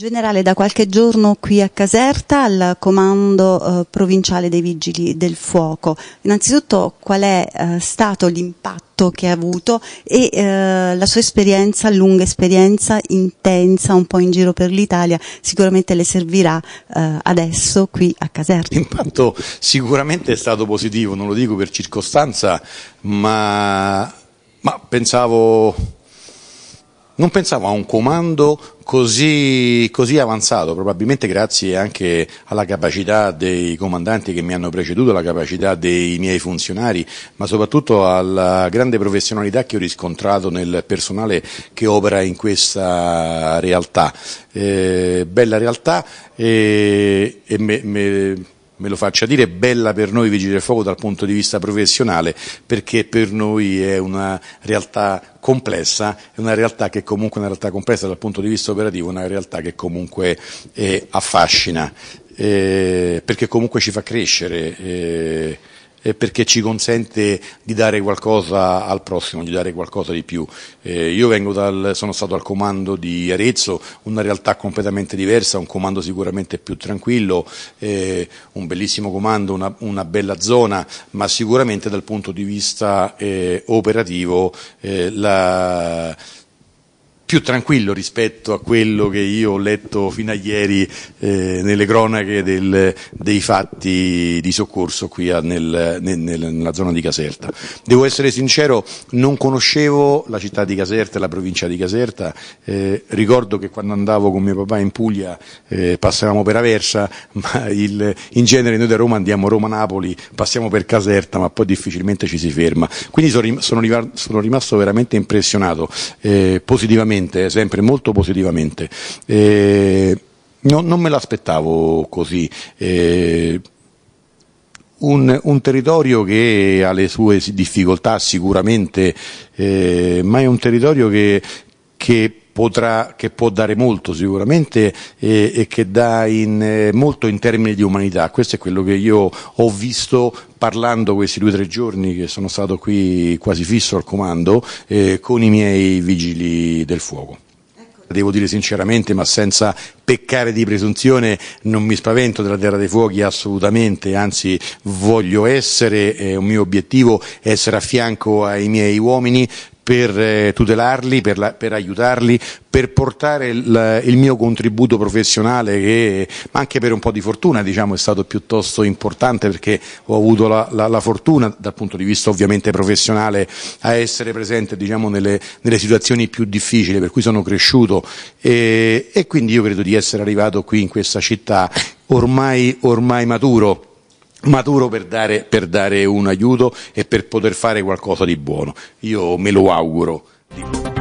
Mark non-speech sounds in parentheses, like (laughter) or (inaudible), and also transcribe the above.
Generale, da qualche giorno qui a Caserta al comando eh, provinciale dei Vigili del Fuoco. Innanzitutto qual è eh, stato l'impatto che ha avuto e eh, la sua esperienza, lunga esperienza, intensa, un po' in giro per l'Italia, sicuramente le servirà eh, adesso qui a Caserta. L'impatto sicuramente è stato positivo, non lo dico per circostanza, ma, ma pensavo non pensavo a un comando così, così, avanzato, probabilmente grazie anche alla capacità dei comandanti che mi hanno preceduto, alla capacità dei miei funzionari, ma soprattutto alla grande professionalità che ho riscontrato nel personale che opera in questa realtà. Eh, bella realtà e, e me, me me lo faccia dire, bella per noi Vigili del Fuoco dal punto di vista professionale, perché per noi è una realtà complessa, è una realtà che comunque è una realtà complessa dal punto di vista operativo, una realtà che comunque eh, affascina, eh, perché comunque ci fa crescere. Eh, eh, perché ci consente di dare qualcosa al prossimo, di dare qualcosa di più. Eh, io dal, sono stato al comando di Arezzo, una realtà completamente diversa, un comando sicuramente più tranquillo, eh, un bellissimo comando, una, una, bella zona, ma sicuramente dal punto di vista eh, operativo eh, la più tranquillo rispetto a quello che io ho letto fino a ieri eh, nelle cronache del, dei fatti di soccorso qui a, nel, nel, nella zona di Caserta. Devo essere sincero, non conoscevo la città di Caserta e la provincia di Caserta, eh, ricordo che quando andavo con mio papà in Puglia eh, passavamo per Aversa, (laughs) ma il, in genere noi da Roma andiamo Roma-Napoli, passiamo per Caserta, ma poi difficilmente ci si ferma. Quindi sono, sono rimasto veramente impressionato eh, positivamente positivamente, sempre molto positivamente. Eh, no, non me l'aspettavo così. Eh, un, un, territorio che ha le sue difficoltà sicuramente, eh, ma è un territorio che, che potrà, che può dare molto sicuramente e, e che dà in, eh, molto in termini di umanità. Questo è quello che io ho visto parlando questi due o tre giorni che sono stato qui quasi fisso al comando eh, con i miei vigili del fuoco. Ecco. Devo dire sinceramente, ma senza peccare di presunzione, non mi spavento della terra dei fuochi assolutamente, anzi voglio essere, è eh, un mio obiettivo, essere a fianco ai miei uomini per eh, tutelarli, per, la, per, aiutarli, per portare il, il mio contributo professionale che anche per un po' di fortuna diciamo, è stato piuttosto importante perché ho avuto la, la, la, fortuna dal punto di vista ovviamente professionale a essere presente diciamo, nelle, nelle, situazioni più difficili per cui sono cresciuto e, e, quindi io credo di essere arrivato qui in questa città ormai, ormai maturo maturo per dare, per dare un aiuto e per poter fare qualcosa di buono. Io me lo auguro. Di